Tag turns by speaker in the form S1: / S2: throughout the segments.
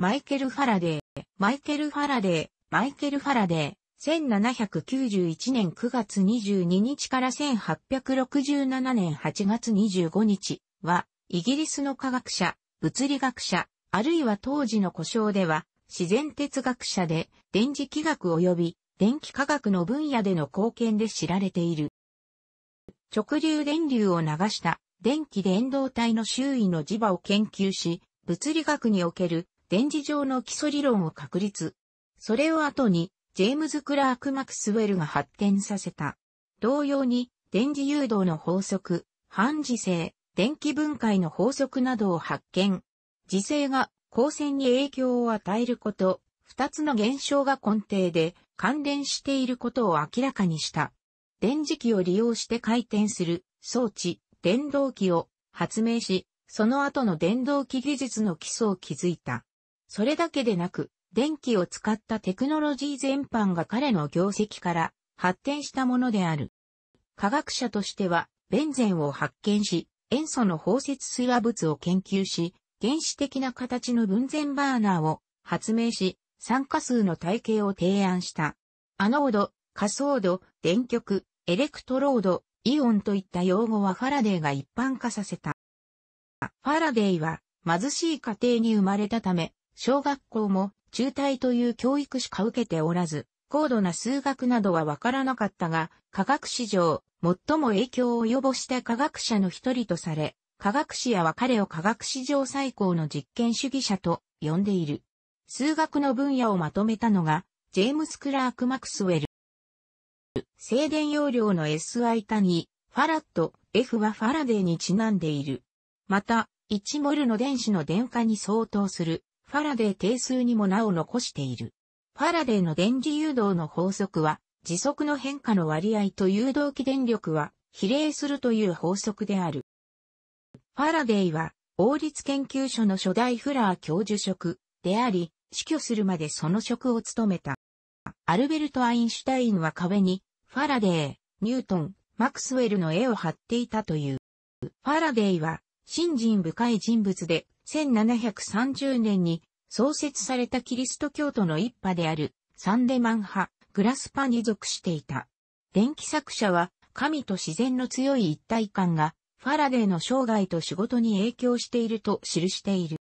S1: マイケル・ファラデー、マイケル・ファラデー、マイケル・ファラデー、1791年9月22日から1867年8月25日は、イギリスの科学者、物理学者、あるいは当時の故障では、自然哲学者で、電磁気学及び電気科学の分野での貢献で知られている。直流電流を流した電気伝導体の周囲の磁場を研究し、物理学における電磁上の基礎理論を確立。それを後に、ジェームズ・クラーク・マクスウェルが発展させた。同様に、電磁誘導の法則、反磁性、電気分解の法則などを発見。磁性が光線に影響を与えること、二つの現象が根底で関連していることを明らかにした。電磁気を利用して回転する装置、電動機を発明し、その後の電動機技術の基礎を築いた。それだけでなく、電気を使ったテクノロジー全般が彼の業績から発展したものである。科学者としては、ベンゼンを発見し、塩素の包摂水和物を研究し、原始的な形の分前バーナーを発明し、酸化数の体系を提案した。アノード、仮想度、電極、エレクトロード、イオンといった用語はファラデーが一般化させた。ファラデーは貧しい家庭に生まれたため、小学校も中退という教育しか受けておらず、高度な数学などはわからなかったが、科学史上、最も影響を及ぼした科学者の一人とされ、科学史やは彼を科学史上最高の実験主義者と呼んでいる。数学の分野をまとめたのが、ジェームス・クラーク・マクスウェル。静電容量の SI 単位、ファラット、F はファラデーにちなんでいる。また、1モルの電子の電荷に相当するファラデー定数にもなお残している。ファラデーの電磁誘導の法則は、時速の変化の割合と誘導起電力は比例するという法則である。ファラデイは、王立研究所の初代フラー教授職であり、死去するまでその職を務めた。アルベルト・アインシュタインは壁に、ファラデー、ニュートン、マクスウェルの絵を貼っていたという。ファラデイは、信心深い人物で、1730年に創設されたキリスト教徒の一派であるサンデマン派、グラスパに属していた。電気作者は神と自然の強い一体感がファラデーの生涯と仕事に影響していると記している。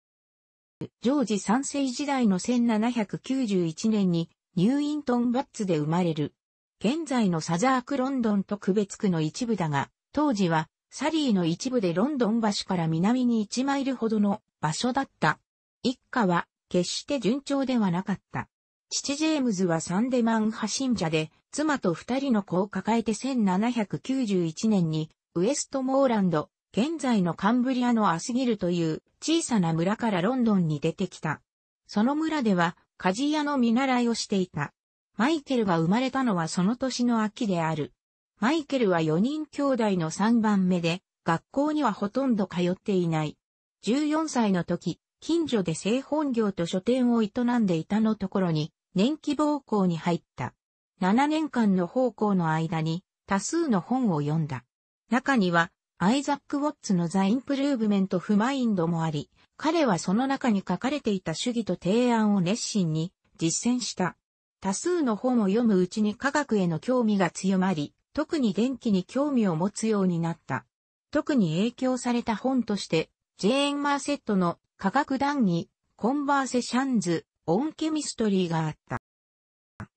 S1: ジョージ三世時代の1791年にニューイントンバッツで生まれる。現在のサザークロンドンと区別区の一部だが、当時はサリーの一部でロンドン橋から南に1マイルほどの場所だった。一家は決して順調ではなかった。父ジェームズはサンデマン派信者で、妻と二人の子を抱えて1791年にウエストモーランド、現在のカンブリアのアスギルという小さな村からロンドンに出てきた。その村では鍛冶屋の見習いをしていた。マイケルが生まれたのはその年の秋である。マイケルは4人兄弟の3番目で、学校にはほとんど通っていない。14歳の時、近所で製本業と書店を営んでいたのところに、年季暴行に入った。7年間の奉公の間に、多数の本を読んだ。中には、アイザック・ウォッツのザ・インプルーブメント・フマインドもあり、彼はその中に書かれていた主義と提案を熱心に実践した。多数の本を読むうちに科学への興味が強まり、特に電気に興味を持つようになった。特に影響された本として、ジェーン・マーセットの科学談義、コンバーセシャンズ、オンケミストリーがあった。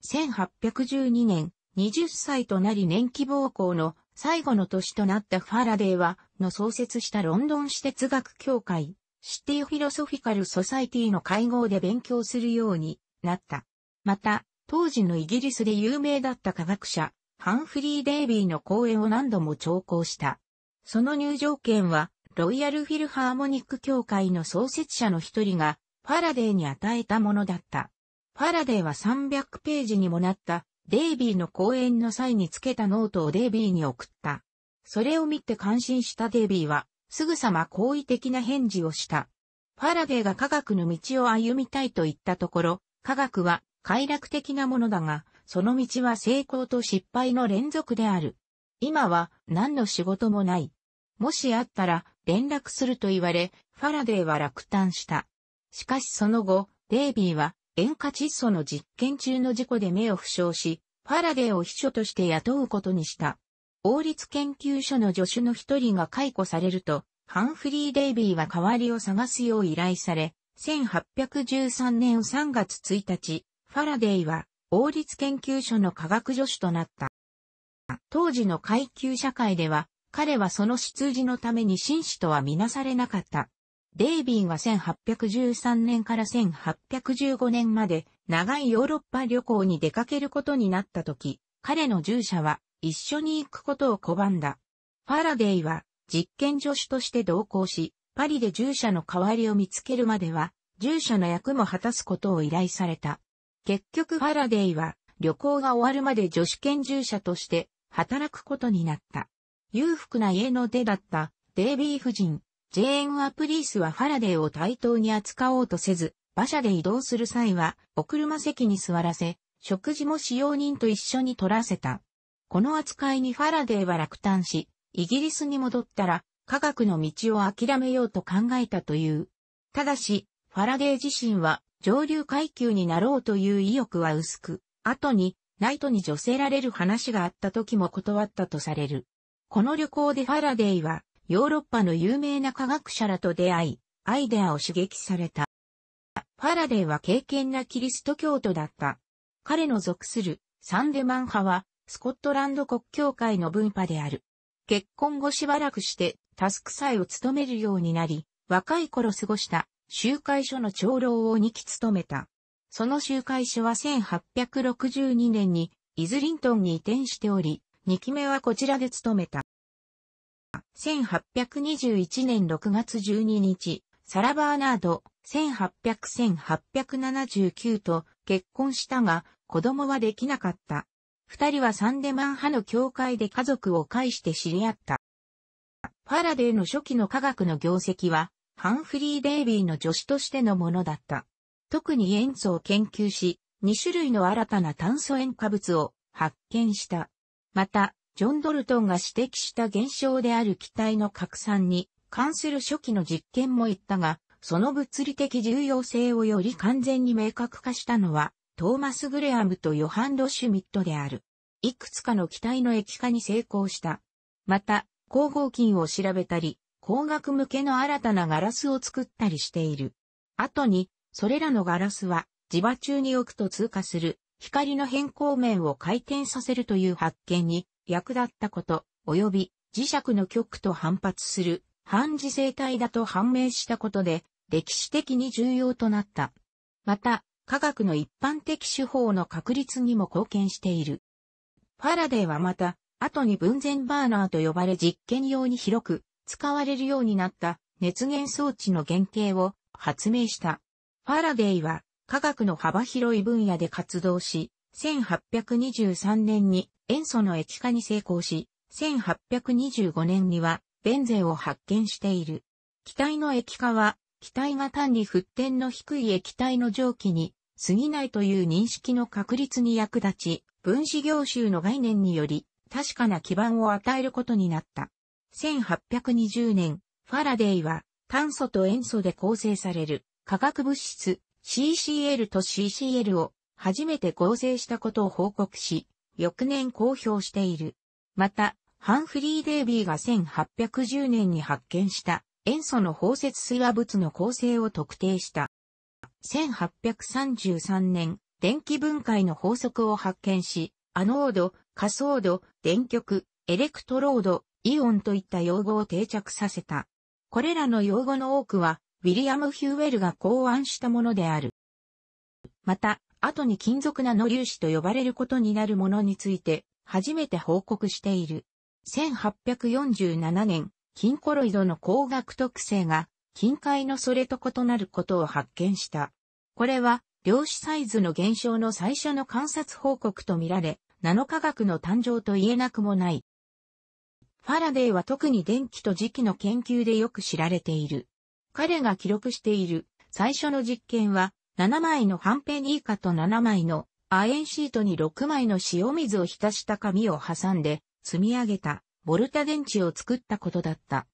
S1: 1812年、20歳となり年期暴行の最後の年となったファラデーは、の創設したロンドン私哲学協会、シティフィロソフィカルソサイティの会合で勉強するようになった。また、当時のイギリスで有名だった科学者、ハンフリー・デイビーの公演を何度も聴講した。その入場券は、ロイヤル・フィルハーモニック協会の創設者の一人が、ファラデーに与えたものだった。ファラデーは300ページにもなった、デイビーの講演の際につけたノートをデイビーに送った。それを見て感心したデイビーは、すぐさま好意的な返事をした。ファラデーが科学の道を歩みたいと言ったところ、科学は快楽的なものだが、その道は成功と失敗の連続である。今は何の仕事もない。もしあったら連絡すると言われ、ファラデーは落胆した。しかしその後、デイビーは塩化窒素の実験中の事故で目を負傷し、ファラデーを秘書として雇うことにした。王立研究所の助手の一人が解雇されると、ハンフリー・デイビーは代わりを探すよう依頼され、1813年3月1日、ファラデイは王立研究所の科学助手となった。当時の階級社会では、彼はその出自のために紳士とはみなされなかった。デイビーは1813年から1815年まで長いヨーロッパ旅行に出かけることになった時、彼の従者は一緒に行くことを拒んだ。ファラデイは実験助手として同行し、パリで従者の代わりを見つけるまでは、従者の役も果たすことを依頼された。結局ファラデイは旅行が終わるまで女子研究者として働くことになった。裕福な家の出だったデイビー夫人、ジェーン・アプリースはファラデーを対等に扱おうとせず、馬車で移動する際はお車席に座らせ、食事も使用人と一緒に取らせた。この扱いにファラデーは落胆し、イギリスに戻ったら科学の道を諦めようと考えたという。ただし、ファラデー自身は上流階級になろうという意欲は薄く、後に、ナイトに女せられる話があった時も断ったとされる。この旅行でファラデイは、ヨーロッパの有名な科学者らと出会い、アイデアを刺激された。ファラデイは敬虔なキリスト教徒だった。彼の属するサンデマン派は、スコットランド国教会の文派である。結婚後しばらくして、タスク祭を務めるようになり、若い頃過ごした集会所の長老を2期務めた。その集会所は1862年にイズリントンに移転しており、2期目はこちらで務めた。1821年6月12日、サラ・バーナード、1800-1879と結婚したが、子供はできなかった。二人はサンデマン派の教会で家族を介して知り合った。ファラデーの初期の科学の業績は、ハンフリー・デイビーの助手としてのものだった。特に塩素を研究し、2種類の新たな炭素塩化物を発見した。また、ジョン・ドルトンが指摘した現象である気体の拡散に関する初期の実験も言ったが、その物理的重要性をより完全に明確化したのは、トーマス・グレアムとヨハン・ロシュミットである。いくつかの気体の液化に成功した。また、光合金を調べたり、工学向けの新たなガラスを作ったりしている。後に、それらのガラスは磁場中に置くと通過する光の変光面を回転させるという発見に役立ったこと、及び磁石の極と反発する反磁性体だと判明したことで歴史的に重要となった。また、科学の一般的手法の確立にも貢献している。ファラデーはまた、後に分前バーナーと呼ばれ実験用に広く使われるようになった熱源装置の原型を発明した。ファラデイは科学の幅広い分野で活動し、1823年に塩素の液化に成功し、1825年にはベンゼンを発見している。気体の液化は、気体が単に沸点の低い液体の蒸気に過ぎないという認識の確立に役立ち、分子凝集の概念により確かな基盤を与えることになった。1820年、ファラデイは炭素と塩素で構成される化学物質 CCL と CCL を初めて合成したことを報告し、翌年公表している。また、ハンフリー・デイビーが1810年に発見した塩素の包摂水和物の構成を特定した。1833年、電気分解の法則を発見し、アノード、カソード、電極、エレクトロード、イオンといった用語を定着させた。これらの用語の多くは、ウィリアム・ヒューウェルが考案したものである。また、後に金属ナノ粒子と呼ばれることになるものについて、初めて報告している。1847年、金コロイドの光学特性が、金塊のそれと異なることを発見した。これは、量子サイズの減少の最初の観察報告とみられ、ナノ科学の誕生と言えなくもない。ファラデーは特に電気と磁気の研究でよく知られている。彼が記録している最初の実験は、7枚の半ペニ以下と7枚の亜鉛シートに6枚の塩水を浸した紙を挟んで積み上げたボルタ電池を作ったことだった。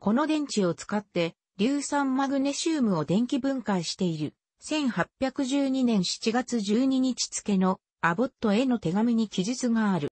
S1: この電池を使って硫酸マグネシウムを電気分解している1812年7月12日付のアボットへの手紙に記述がある。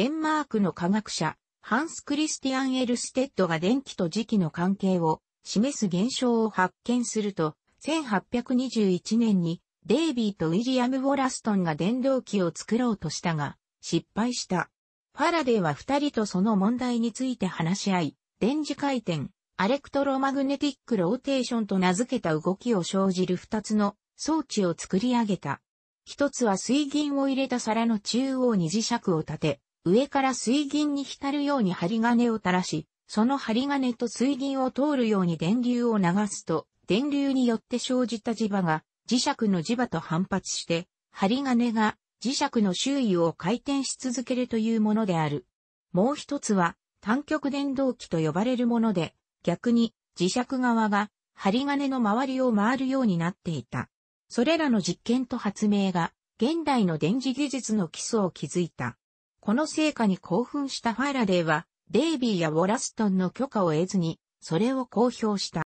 S1: デンマークの科学者、ハンス・クリスティアン・エルステッドが電気と磁気の関係を示す現象を発見すると、1821年にデイビーとウィリアム・ウォラストンが電動機を作ろうとしたが、失敗した。ファラデーは二人とその問題について話し合い、電磁回転、アレクトロマグネティックローテーションと名付けた動きを生じる二つの装置を作り上げた。一つは水銀を入れた皿の中央に磁石を立て、上から水銀に浸るように針金を垂らし、その針金と水銀を通るように電流を流すと、電流によって生じた磁場が磁石の磁場と反発して、針金が磁石の周囲を回転し続けるというものである。もう一つは単極電動機と呼ばれるもので、逆に磁石側が針金の周りを回るようになっていた。それらの実験と発明が現代の電磁技術の基礎を築いた。この成果に興奮したファラデーは、デイビーやウォラストンの許可を得ずに、それを公表した。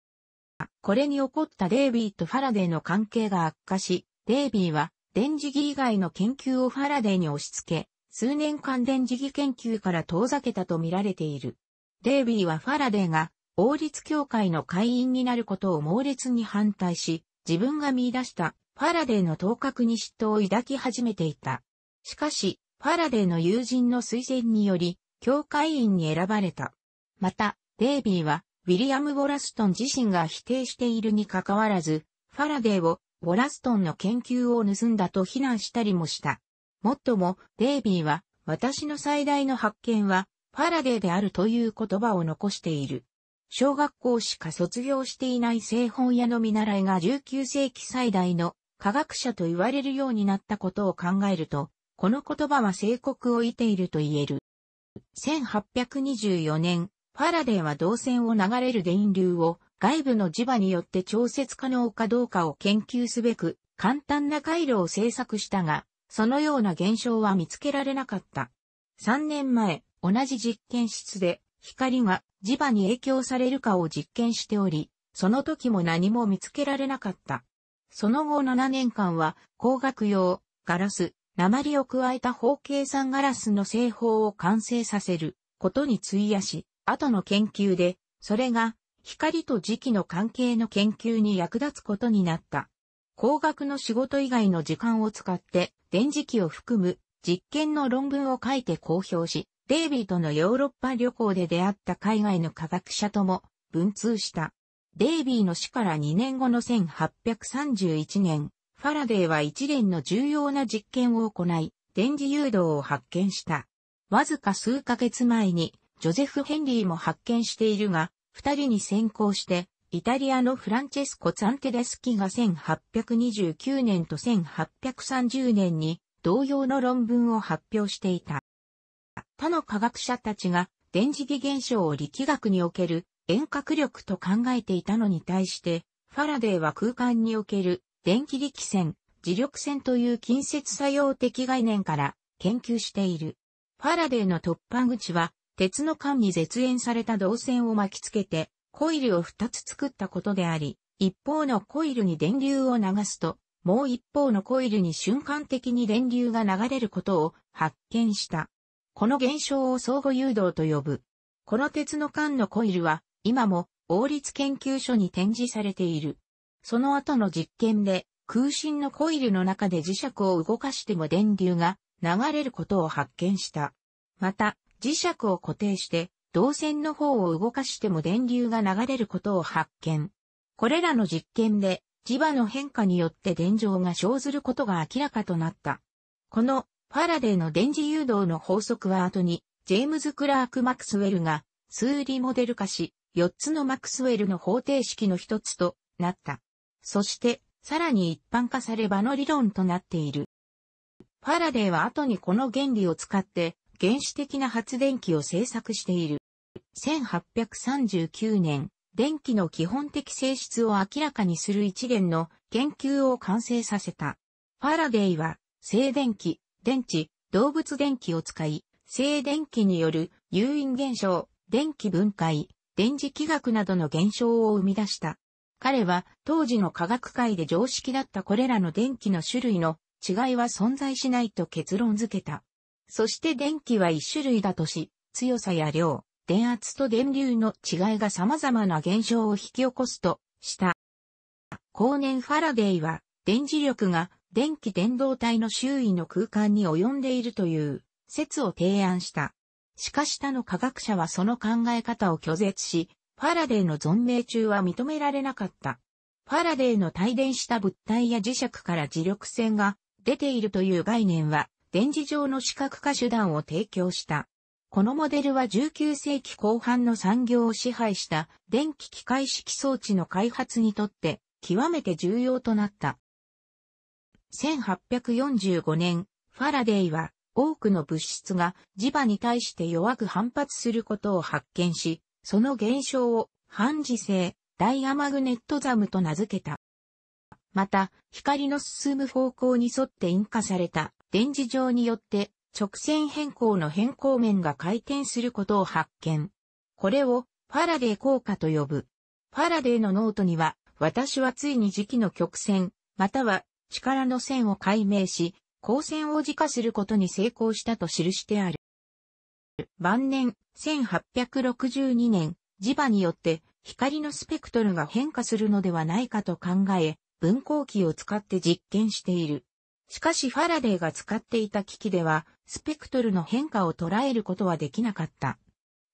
S1: これに怒ったデイビーとファラデーの関係が悪化し、デイビーは電磁気以外の研究をファラデーに押し付け、数年間電磁気研究から遠ざけたと見られている。デイビーはファラデーが王立協会の会員になることを猛烈に反対し、自分が見出したファラデーの頭角に嫉妬を抱き始めていた。しかし、ファラデーの友人の推薦により、教会員に選ばれた。また、デイビーは、ウィリアム・ボラストン自身が否定しているにかかわらず、ファラデーを、ボラストンの研究を盗んだと非難したりもした。もっとも、デイビーは、私の最大の発見は、ファラデーであるという言葉を残している。小学校しか卒業していない製本屋の見習いが19世紀最大の科学者と言われるようになったことを考えると、この言葉は聖国を得ていると言える。1824年、ファラデーは導線を流れる電流を外部の磁場によって調節可能かどうかを研究すべく、簡単な回路を制作したが、そのような現象は見つけられなかった。3年前、同じ実験室で光が磁場に影響されるかを実験しており、その時も何も見つけられなかった。その後7年間は光学用、ガラス、鉛を加えた方形酸ガラスの製法を完成させることに費やし、後の研究で、それが光と磁気の関係の研究に役立つことになった。工学の仕事以外の時間を使って電磁気を含む実験の論文を書いて公表し、デイビーとのヨーロッパ旅行で出会った海外の科学者とも文通した。デイビーの死から2年後の1831年、ファラデーは一連の重要な実験を行い、電磁誘導を発見した。わずか数ヶ月前に、ジョゼフ・ヘンリーも発見しているが、二人に先行して、イタリアのフランチェスコ・ツァンテデスキが1829年と1830年に同様の論文を発表していた。他の科学者たちが電磁気現象を力学における遠隔力と考えていたのに対して、ファラデーは空間における電気力線、磁力線という近接作用的概念から研究している。ファラデーの突破口は、鉄の管に絶縁された導線を巻きつけて、コイルを2つ作ったことであり、一方のコイルに電流を流すと、もう一方のコイルに瞬間的に電流が流れることを発見した。この現象を相互誘導と呼ぶ。この鉄の管のコイルは、今も王立研究所に展示されている。その後の実験で、空心のコイルの中で磁石を動かしても電流が流れることを発見した。また、磁石を固定して、導線の方を動かしても電流が流れることを発見。これらの実験で、磁場の変化によって電状が生ずることが明らかとなった。このファラデーの電磁誘導の法則は後に、ジェームズ・クラーク・マクスウェルが数理モデル化し、4つのマクスウェルの方程式の一つとなった。そして、さらに一般化され場の理論となっている。ファラデーは後にこの原理を使って、原始的な発電機を製作している。1839年、電気の基本的性質を明らかにする一連の研究を完成させた。ファラデーは、静電気、電池、動物電気を使い、静電気による誘引現象、電気分解、電磁気学などの現象を生み出した。彼は当時の科学界で常識だったこれらの電気の種類の違いは存在しないと結論付けた。そして電気は一種類だとし、強さや量、電圧と電流の違いが様々な現象を引き起こすとした。後年ファラデイは電磁力が電気伝導体の周囲の空間に及んでいるという説を提案した。しかし他の科学者はその考え方を拒絶し、ファラデーの存命中は認められなかった。ファラデーの帯電した物体や磁石から磁力線が出ているという概念は、電磁上の視覚化手段を提供した。このモデルは19世紀後半の産業を支配した電気機械式装置の開発にとって極めて重要となった。1845年、ファラデーは多くの物質が磁場に対して弱く反発することを発見し、その現象を半磁性、ダイアマグネットザムと名付けた。また、光の進む方向に沿って引火された電磁場によって直線変更の変更面が回転することを発見。これをファラデー効果と呼ぶ。ファラデーのノートには、私はついに磁気の曲線、または力の線を解明し、光線を磁化することに成功したと記してある。晩年、1862年、磁場によって光のスペクトルが変化するのではないかと考え、分光器を使って実験している。しかしファラデーが使っていた機器では、スペクトルの変化を捉えることはできなかった。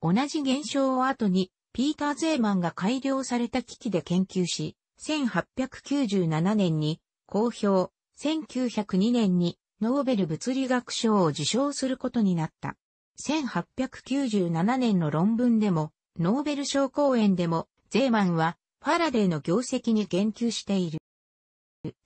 S1: 同じ現象を後に、ピーター・ゼーマンが改良された機器で研究し、1897年に公表、1902年にノーベル物理学賞を受賞することになった。1897年の論文でも、ノーベル賞講演でも、ゼーマンは、ファラデーの業績に言及している。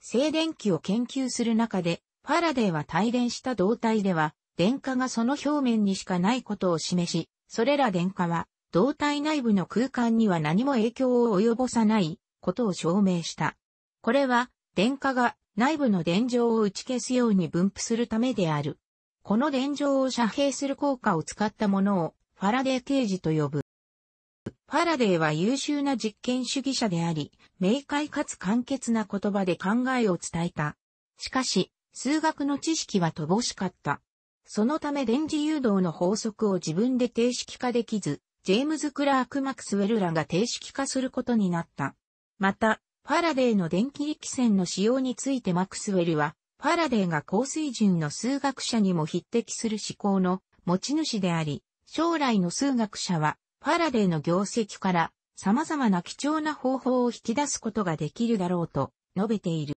S1: 静電気を研究する中で、ファラデーは帯電した導体では、電荷がその表面にしかないことを示し、それら電荷は、導体内部の空間には何も影響を及ぼさないことを証明した。これは、電荷が内部の電状を打ち消すように分布するためである。この電状を遮蔽する効果を使ったものをファラデー刑事と呼ぶ。ファラデーは優秀な実験主義者であり、明快かつ簡潔な言葉で考えを伝えた。しかし、数学の知識は乏しかった。そのため電磁誘導の法則を自分で定式化できず、ジェームズ・クラーク・マクスウェルらが定式化することになった。また、ファラデーの電気力線の使用についてマクスウェルは、ファラデーが高水準の数学者にも匹敵する思考の持ち主であり、将来の数学者は、ファラデーの業績から様々な貴重な方法を引き出すことができるだろうと述べている。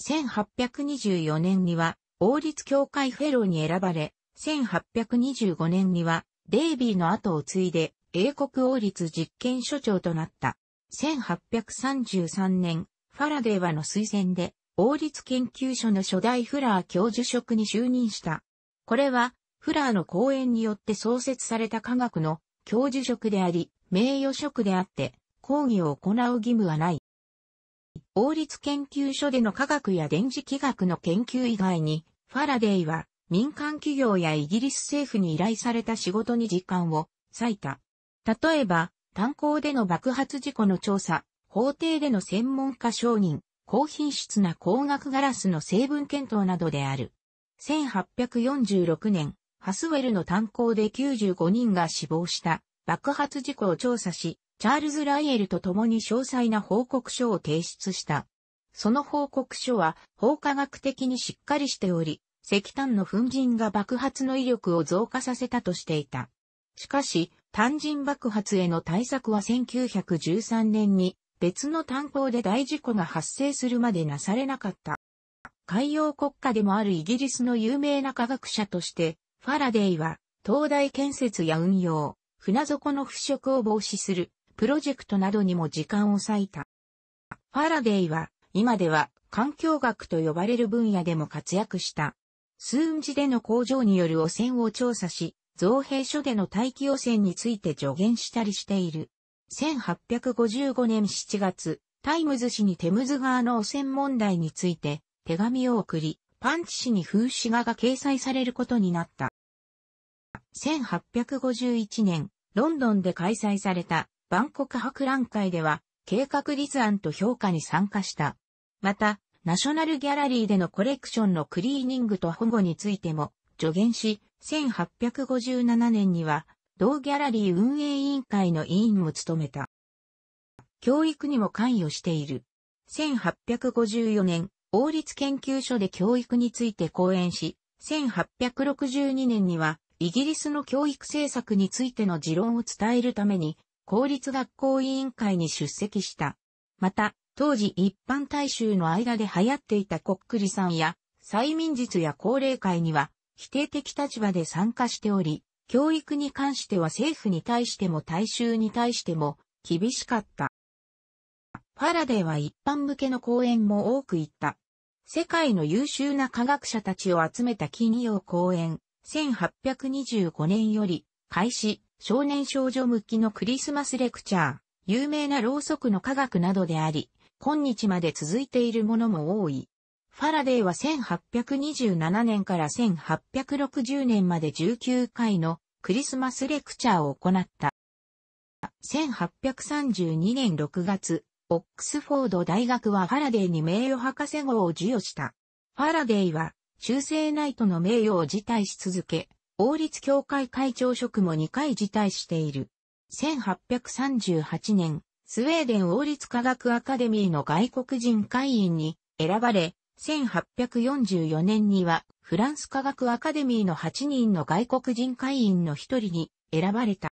S1: 1824年には、王立協会フェローに選ばれ、1825年には、デイビーの後を継いで、英国王立実験所長となった。1833年、ファラデーはの推薦で、王立研究所の初代フラー教授職に就任した。これは、フラーの講演によって創設された科学の教授職であり、名誉職であって、講義を行う義務はない。王立研究所での科学や電磁気学の研究以外に、ファラデイは民間企業やイギリス政府に依頼された仕事に時間を割いた。例えば、炭鉱での爆発事故の調査、法廷での専門家承認、高品質な光学ガラスの成分検討などである。1846年、ハスウェルの炭鉱で95人が死亡した爆発事故を調査し、チャールズ・ライエルと共に詳細な報告書を提出した。その報告書は法科学的にしっかりしており、石炭の粉塵が爆発の威力を増加させたとしていた。しかし、単塵爆発への対策は1913年に別の炭鉱で大事故が発生するまでなされなかった。海洋国家でもあるイギリスの有名な科学者として、ファラデイは、灯台建設や運用、船底の腐食を防止する、プロジェクトなどにも時間を割いた。ファラデイは、今では、環境学と呼ばれる分野でも活躍した。数ンジでの工場による汚染を調査し、造幣所での大気汚染について助言したりしている。1855年7月、タイムズ氏にテムズ川の汚染問題について手紙を送り、パンチ氏に風刺画が掲載されることになった。1851年、ロンドンで開催された万国博覧会では、計画立案と評価に参加した。また、ナショナルギャラリーでのコレクションのクリーニングと保護についても助言し、1857年には同ギャラリー運営委員会の委員を務めた。教育にも関与している。1854年、王立研究所で教育について講演し、1862年には、イギリスの教育政策についての持論を伝えるために、公立学校委員会に出席した。また、当時一般大衆の間で流行っていたコックリさんや、催眠術や高齢会には、否定的立場で参加しており、教育に関しては政府に対しても大衆に対しても厳しかった。ファラデーは一般向けの講演も多く行った。世界の優秀な科学者たちを集めた金曜講演、1825年より、開始、少年少女向きのクリスマスレクチャー、有名なろうそくの科学などであり、今日まで続いているものも多い。ファラデーは1827年から1860年まで19回のクリスマスレクチャーを行った。1832年6月、オックスフォード大学はファラデーに名誉博士号を授与した。ファラデーは、中世ナイトの名誉を辞退し続け、王立協会会長職も2回辞退している。1838年、スウェーデン王立科学アカデミーの外国人会員に選ばれ、1844年にはフランス科学アカデミーの8人の外国人会員の一人に選ばれた。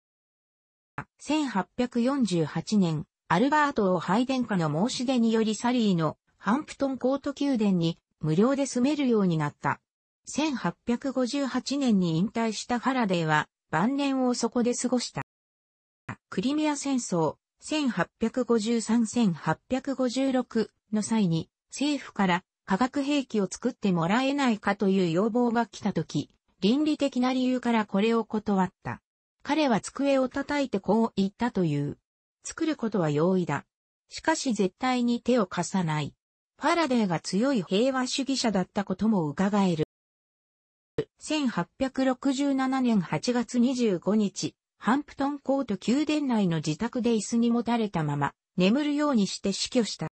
S1: 1848年、アルバートハイデン下の申し出によりサリーのハンプトンコート宮殿に無料で住めるようになった。1858年に引退したファラデーは晩年をそこで過ごした。クリミア戦争1853-1856の際に政府から化学兵器を作ってもらえないかという要望が来た時、倫理的な理由からこれを断った。彼は机を叩いてこう言ったという。作ることは容易だ。しかし絶対に手を貸さない。ファラデーが強い平和主義者だったことも伺える。1867年8月25日、ハンプトンコート宮殿内の自宅で椅子に持たれたまま、眠るようにして死去した。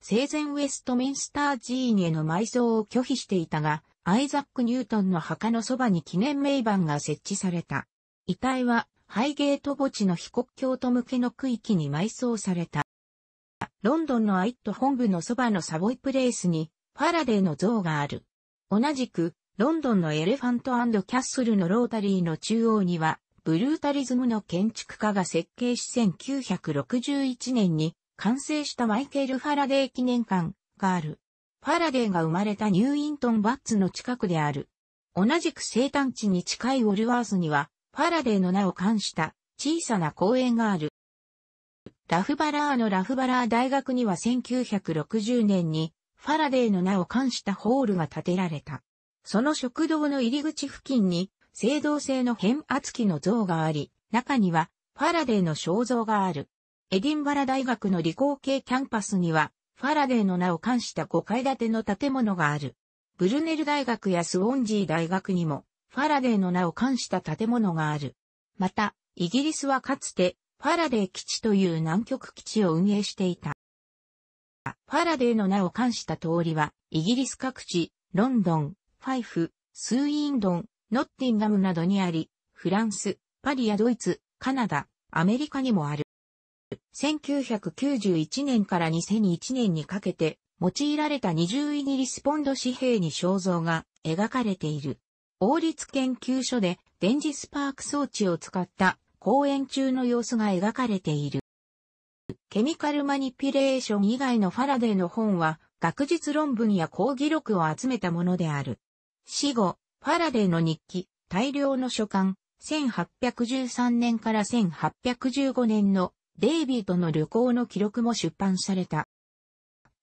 S1: 生前ウェストミンスター寺院への埋葬を拒否していたが、アイザック・ニュートンの墓のそばに記念名板が設置された。遺体はハイゲート墓地の被告教徒向けの区域に埋葬された。ロンドンのアイット本部のそばのサボイプレイスにファラデーの像がある。同じく、ロンドンのエレファントキャッスルのロータリーの中央には、ブルータリズムの建築家が設計し1961年に完成したマイケル・ファラデー記念館がある。ファラデーが生まれたニューイントン・バッツの近くである。同じく生誕地に近いウォルワースには、ファラデーの名を冠した小さな公園がある。ラフバラーのラフバラー大学には1960年にファラデーの名を冠したホールが建てられた。その食堂の入り口付近に青銅製の変圧器の像があり、中にはファラデーの肖像がある。エディンバラ大学の理工系キャンパスには、ファラデーの名を冠した5階建ての建物がある。ブルネル大学やスウォンジー大学にも、ファラデーの名を冠した建物がある。また、イギリスはかつて、ファラデー基地という南極基地を運営していた。ファラデーの名を冠した通りは、イギリス各地、ロンドン、ファイフ、スウィンドン、ノッティンガムなどにあり、フランス、パリやドイツ、カナダ、アメリカにもある。1991年から2001年にかけて用いられた20イギリスポンド紙幣に肖像が描かれている。王立研究所で電磁スパーク装置を使った公演中の様子が描かれている。ケミカルマニピュレーション以外のファラデーの本は学術論文や講義録を集めたものである。死後、ファラデーの日記、大量の書簡、1813年から1815年のデイビーとの旅行の記録も出版された。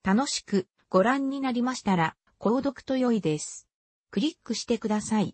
S1: 楽しくご覧になりましたら、購読と良いです。クリックしてください。